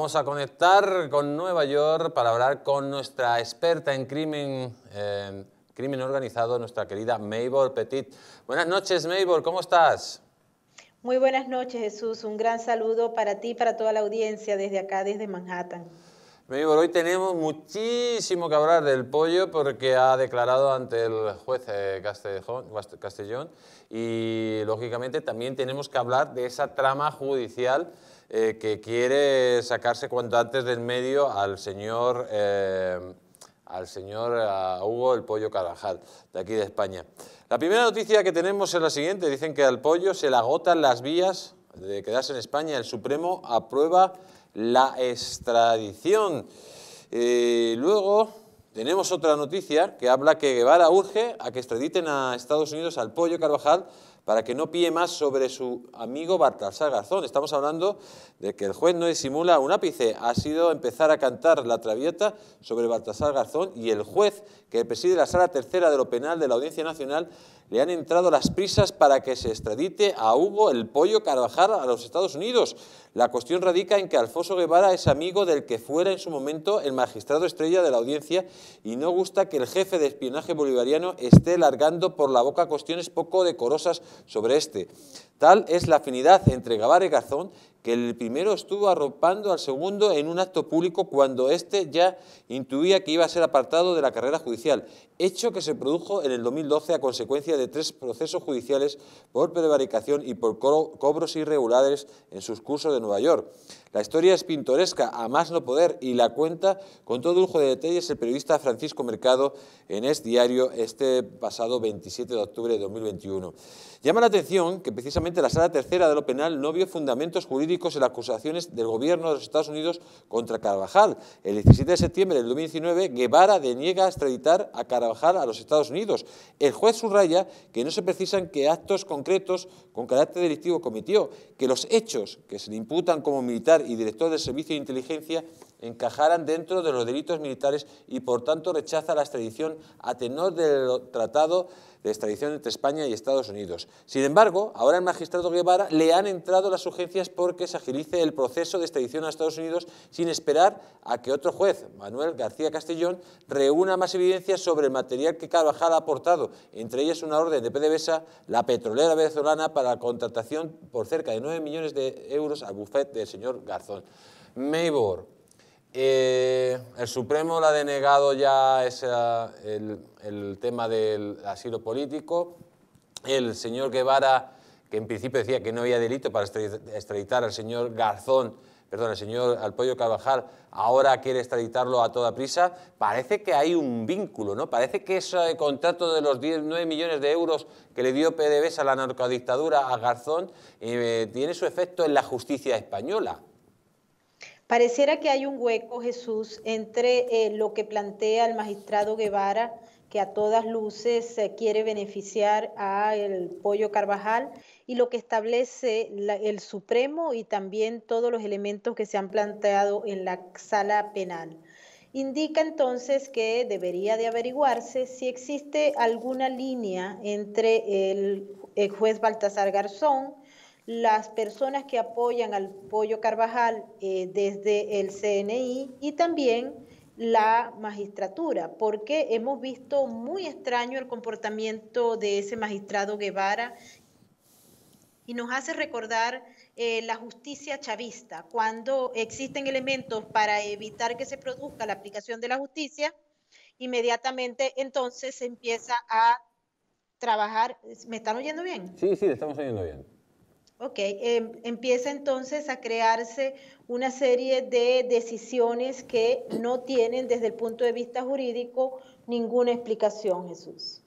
Vamos a conectar con Nueva York para hablar con nuestra experta en crimen, eh, crimen organizado, nuestra querida Maybor Petit. Buenas noches, Maybor, ¿cómo estás? Muy buenas noches, Jesús. Un gran saludo para ti y para toda la audiencia desde acá, desde Manhattan hoy tenemos muchísimo que hablar del pollo porque ha declarado ante el juez eh, Castellón y, lógicamente, también tenemos que hablar de esa trama judicial eh, que quiere sacarse cuanto antes del medio al señor, eh, al señor Hugo el Pollo Carajal de aquí de España. La primera noticia que tenemos es la siguiente. Dicen que al pollo se le agotan las vías de quedarse en España. El Supremo aprueba la extradición. Eh, luego tenemos otra noticia que habla que Guevara urge a que extraditen a Estados Unidos al pollo Carvajal para que no píe más sobre su amigo Baltasar Garzón. Estamos hablando de que el juez no disimula un ápice. Ha sido empezar a cantar la traviata sobre Baltasar Garzón y el juez que preside la sala tercera de lo penal de la Audiencia Nacional le han entrado las prisas para que se extradite a Hugo el Pollo Carvajal a los Estados Unidos. La cuestión radica en que Alfonso Guevara es amigo del que fuera en su momento el magistrado estrella de la audiencia y no gusta que el jefe de espionaje bolivariano esté largando por la boca cuestiones poco decorosas sobre este. Tal es la afinidad entre Guevara y Garzón que el primero estuvo arropando al segundo en un acto público cuando éste ya intuía que iba a ser apartado de la carrera judicial, hecho que se produjo en el 2012 a consecuencia de tres procesos judiciales por prevaricación y por cobros irregulares en sus cursos de Nueva York. La historia es pintoresca, a más no poder, y la cuenta con todo lujo de detalles el periodista Francisco Mercado en Es Diario este pasado 27 de octubre de 2021. Llama la atención que precisamente la sala tercera de lo penal no vio fundamentos jurídicos en las acusaciones del gobierno de los Estados Unidos contra Carvajal. El 17 de septiembre del 2019, Guevara deniega extraditar a Carvajal a los Estados Unidos. El juez subraya que no se precisan qué actos concretos con carácter delictivo cometió, que los hechos que se le imputan como militar y director del Servicio de Inteligencia encajaran dentro de los delitos militares y por tanto rechaza la extradición a tenor del tratado de extradición entre España y Estados Unidos. Sin embargo, ahora el magistrado Guevara le han entrado las urgencias porque se agilice el proceso de extradición a Estados Unidos sin esperar a que otro juez, Manuel García Castellón, reúna más evidencias sobre el material que Carvajal ha aportado, entre ellas una orden de PDVSA, la petrolera venezolana, para la contratación por cerca de 9 millones de euros al bufete del señor Garzón. Maybor, eh, el Supremo le ha denegado ya el, tema del asilo político. El señor Guevara, que en principio decía que no había delito para extraditar al señor Garzón, perdón, al señor al Carvajal, ahora quiere extraditarlo a toda prisa. Parece que hay un vínculo, ¿no? Parece que ese contrato de los 19 millones de euros que le dio PDVSA a la narcodictadura a Garzón eh, tiene su efecto en la justicia española. Pareciera que hay un hueco, Jesús, entre eh, lo que plantea el magistrado Guevara, que a todas luces eh, quiere beneficiar al pollo Carvajal, y lo que establece el Supremo y también todos los elementos que se han planteado en la sala penal. Indica entonces que debería de averiguarse si existe alguna línea entre el juez Baltasar Garzón, las personas que apoyan al Pollo Carvajal eh, desde el CNI y también la magistratura, porque hemos visto muy extraño el comportamiento de ese magistrado Guevara y nos hace recordar eh, la justicia chavista, cuando existen elementos para evitar que se produzca la aplicación de la justicia, inmediatamente entonces se empieza a trabajar. ¿Me están oyendo bien? Sí, sí, estamos oyendo bien. Ok, em, empieza entonces a crearse una serie de decisiones que no tienen desde el punto de vista jurídico ninguna explicación, Jesús.